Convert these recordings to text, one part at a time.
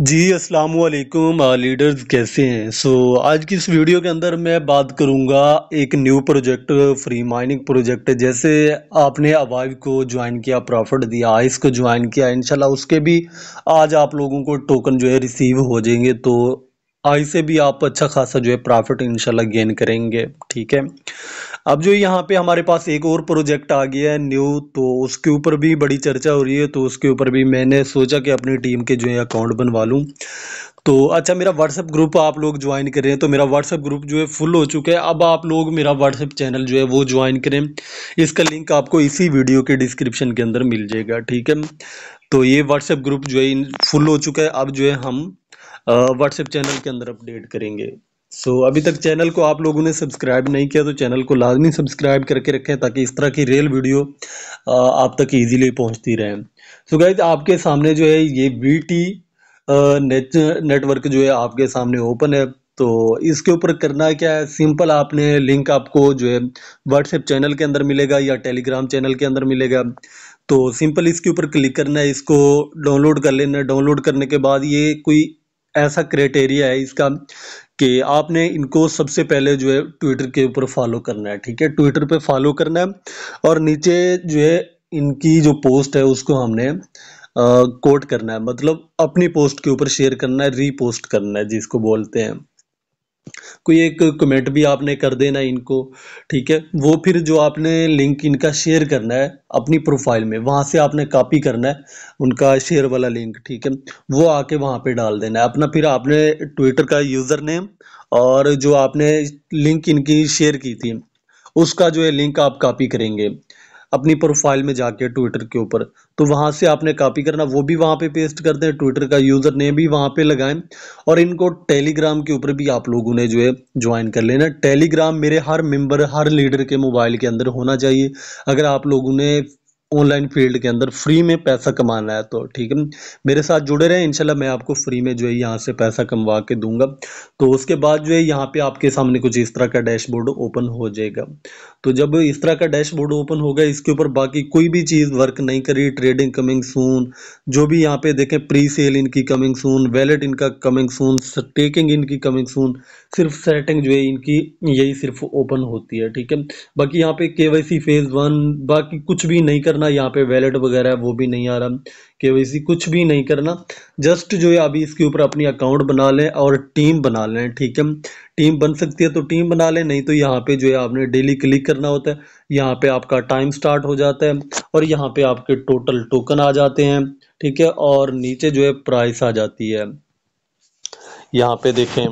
जी अस्सलाम वालेकुम लीडर्स कैसे हैं सो so, आज की इस वीडियो के अंदर मैं बात करूंगा एक new project free mining project जैसे आपने अवाइव को ज्वाइन किया प्रॉफिट दिया आइस को ज्वाइन किया इनशाला उसके भी आज आप लोगों को टोकन जो है रिसीव हो जाएंगे तो आई से भी आप अच्छा खासा जो है प्रॉफिट इनशाला गेन करेंगे ठीक है अब जो यहाँ पे हमारे पास एक और प्रोजेक्ट आ गया है न्यू तो उसके ऊपर भी बड़ी चर्चा हो रही है तो उसके ऊपर भी मैंने सोचा कि अपनी टीम के जो है अकाउंट बनवा लूँ तो अच्छा मेरा व्हाट्सअप ग्रुप आप लोग ज्वाइन करें तो मेरा व्हाट्सअप ग्रुप जो है फुल हो चुका है अब आप लोग मेरा व्हाट्सअप चैनल जो है वो ज्वाइन करें इसका लिंक आपको इसी वीडियो के डिस्क्रिप्शन के अंदर मिल जाएगा ठीक है तो ये व्हाट्सएप ग्रुप जो है फुल हो चुका है अब जो है हम व्हाट्सएप चैनल के अंदर अपडेट करेंगे सो so, अभी तक चैनल को आप लोगों ने सब्सक्राइब नहीं किया तो चैनल को लाजमी सब्सक्राइब करके रखें ताकि इस तरह की रेल वीडियो आप तक इजीली पहुंचती रहे सो so, गाइज आपके सामने जो है ये वी टी नेटवर्क जो है आपके सामने ओपन है तो इसके ऊपर करना क्या है सिंपल आपने लिंक आपको जो है व्हाट्सएप चैनल के अंदर मिलेगा या टेलीग्राम चैनल के अंदर मिलेगा तो सिंपल इसके ऊपर क्लिक करना है इसको डाउनलोड कर लेना है डाउनलोड करने के बाद ये कोई ऐसा क्राइटेरिया है इसका कि आपने इनको सबसे पहले जो है ट्विटर के ऊपर फॉलो करना है ठीक है ट्विटर पे फॉलो करना है और नीचे जो है इनकी जो पोस्ट है उसको हमने कोट करना है मतलब अपनी पोस्ट के ऊपर शेयर करना है रीपोस्ट करना है जिसको बोलते हैं कोई एक कमेंट भी आपने कर देना इनको ठीक है वो फिर जो आपने लिंक इनका शेयर करना है अपनी प्रोफाइल में वहाँ से आपने कॉपी करना है उनका शेयर वाला लिंक ठीक है वो आके वहाँ पे डाल देना है अपना फिर आपने ट्विटर का यूज़र नेम और जो आपने लिंक इनकी शेयर की थी उसका जो है लिंक आप कॉपी करेंगे अपनी प्रोफाइल में जाके ट्विटर के ऊपर तो वहाँ से आपने कॉपी करना वो भी वहाँ पे पेस्ट कर दें ट्विटर का यूज़र नेम भी वहाँ पे लगाएं और इनको टेलीग्राम के ऊपर भी आप लोगों ने जो है ज्वाइन कर लेना टेलीग्राम मेरे हर मेंबर हर लीडर के मोबाइल के अंदर होना चाहिए अगर आप लोगों ने ऑनलाइन फील्ड के अंदर फ्री में पैसा कमाना है तो ठीक है मेरे साथ जुड़े रहें इंशाल्लाह मैं आपको फ्री में जो है यहाँ से पैसा कमवा के दूंगा तो उसके बाद जो है यहाँ पे आपके सामने कुछ इस तरह का डैशबोर्ड ओपन हो जाएगा तो जब इस तरह का डैशबोर्ड ओपन होगा इसके ऊपर बाकी कोई भी चीज़ वर्क नहीं करी ट्रेडिंग कमिंग सून जो भी यहाँ पे देखें प्री सेल इनकी कमिंग सून वैलेट इनका कमिंग सून टेकिंग इनकी कमिंग सून सिर्फ सेटिंग जो है इनकी यही सिर्फ ओपन होती है ठीक है बाकी यहाँ पे के फेज वन बाकी कुछ भी नहीं करना करना यहाँ पे वैलेट वगैरह वो भी नहीं आ रहा के कुछ भी नहीं करना जस्ट जो है अभी इसके ऊपर अपनी अकाउंट बना लें और टीम बना लें ठीक है टीम बन सकती है तो टीम बना लें नहीं तो यहाँ पे जो है आपने डेली क्लिक करना होता है यहाँ पे आपका टाइम स्टार्ट हो जाता है और यहाँ पे आपके टोटल टोकन आ जाते हैं ठीक है और नीचे जो है प्राइस आ जाती है यहाँ पे देखें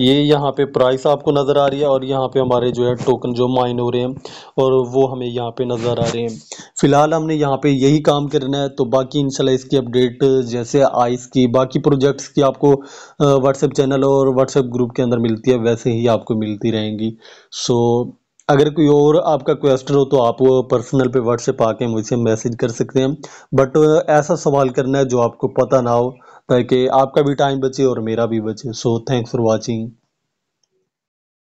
ये यहाँ पे प्राइस आपको नज़र आ रही है और यहाँ पे हमारे जो है टोकन जो माइन हो रहे हैं और वो हमें यहाँ पे नज़र आ रहे हैं फ़िलहाल हमने यहाँ पे यही काम करना है तो बाकी इनशाला इसकी अपडेट जैसे आइस की बाकी प्रोजेक्ट्स की आपको व्हाट्सएप चैनल और व्हाट्सएप ग्रुप के अंदर मिलती है वैसे ही आपको मिलती रहेंगी सो अगर कोई और आपका क्वेश्चन हो तो आप पर्सनल पे व्हाट्सएप आके मुझसे मैसेज कर सकते हैं बट ऐसा सवाल करना है जो आपको पता ना हो ताकि आपका भी टाइम बचे और मेरा भी बचे सो थैंक्स फॉर वॉचिंग